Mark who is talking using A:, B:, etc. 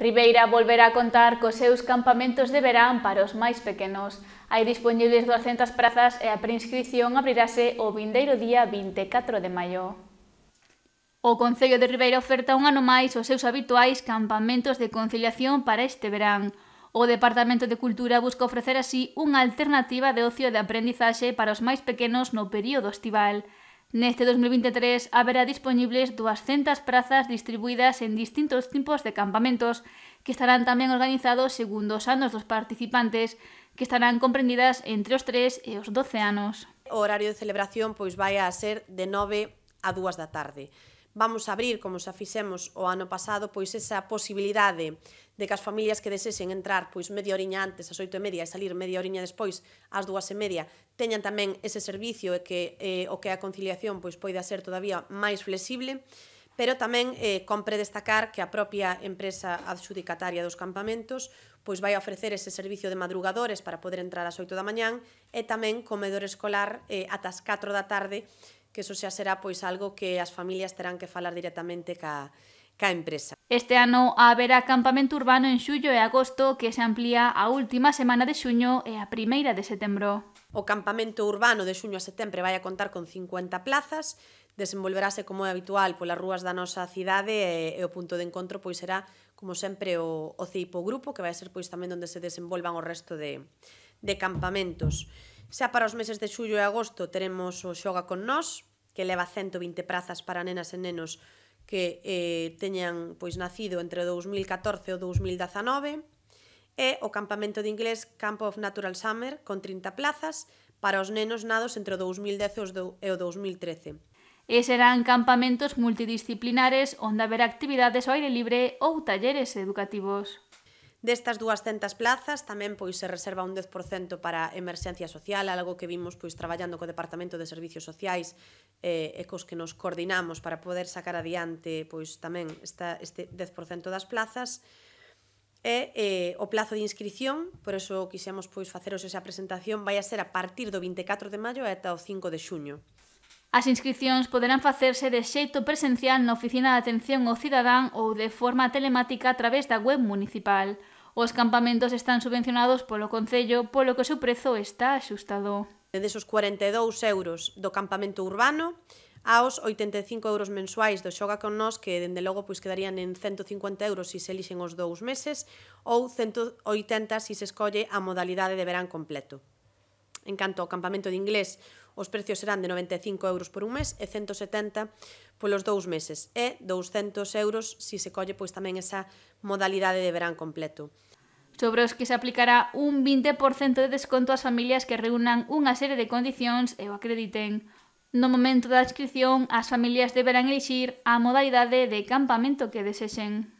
A: Ribeira volverá a contar cos seus campamentos de verán para os máis pequenos. Hai dispoñibles 200 prazas e a preinscripción abrirase o vindeiro día 24 de maio. O Concello de Ribeira oferta un ano máis os seus habituais campamentos de conciliación para este verán. O Departamento de Cultura busca ofrecer así unha alternativa de ocio e de aprendizaxe para os máis pequenos no período estival. Neste 2023 haberá disponibles 200 prazas distribuídas en distintos tipos de campamentos que estarán tamén organizados segundo os anos dos participantes que estarán comprendidas entre os 3 e os 12 anos.
B: O horario de celebración pois vai a ser de 9 a 2 da tarde vamos a abrir, como xa fixemos o ano pasado, pois esa posibilidade de que as familias que desexen entrar pois media horiña antes, ás oito e media, e salir media horiña despois, ás dúas e media, teñan tamén ese servicio e que eh, o que a conciliación pois poida ser todavía máis flexible, pero tamén eh, compre destacar que a propia empresa adxudicataria dos campamentos pois vai ofrecer ese servicio de madrugadores para poder entrar ás 8 da mañán e tamén comedor escolar eh, atas 4 da tarde que eso xa será pois algo que as familias terán que falar directamente ca, ca empresa.
A: Este ano haberá campamento urbano en xullo e agosto que se amplía a última semana de xuño e a primeira de setembro.
B: O campamento urbano de xuño a setembro vai a contar con 50 plazas, desenvolverase como é habitual polas rúas da nosa cidade e, e o punto de encontro pois será como sempre o, o CIPO grupo que vai ser pois tamén onde se desenvolvan o resto de, de campamentos. Xa para os meses de xullo e agosto teremos o Xoga con nós, que leva 120 prazas para nenas e nenos que eh, teñan pois nacido entre 2014 e 2019 e o campamento de inglés Camp of Natural Summer con 30 plazas para os nenos nados entre 2010 e o 2013.
A: E serán campamentos multidisciplinares onde haberá actividades ao aire libre ou talleres
B: educativos. Destas 200 plazas tamén pois se reserva un 10% para emerxencia social, algo que vimos pois traballando co Departamento de Servicios Sociais eh, e cos que nos coordinamos para poder sacar adiante pois tamén esta, este 10% das plazas e eh, o plazo de inscripción, por eso quixemos pois faceros esa presentación, vai a ser a partir do 24 de maio ata o 5 de xuño.
A: As inscripcións poderán facerse de xeito presencial na Oficina de Atención ao Cidadán ou de forma telemática a través da web municipal. Os campamentos están subvencionados polo Concello, polo que o seu prezo
B: está axustado. Desde os 42 euros do campamento urbano, aos 85 euros mensuais do Xoga con nós que dende logo pois quedarían en 150 euros se se elixen os dous meses ou 180 se se escolle a modalidade de verán completo. En canto ao campamento de inglés, os precios serán de 95 euros por un mes e 170 polos dous meses e 200 euros se si se colle pois tamén esa modalidade de verán completo sobre os que se aplicará un 20% de desconto
A: ás familias que reúnan unha serie de condicións e o acrediten. No momento da inscripción, as familias deberán elixir a modalidade de campamento que desexen.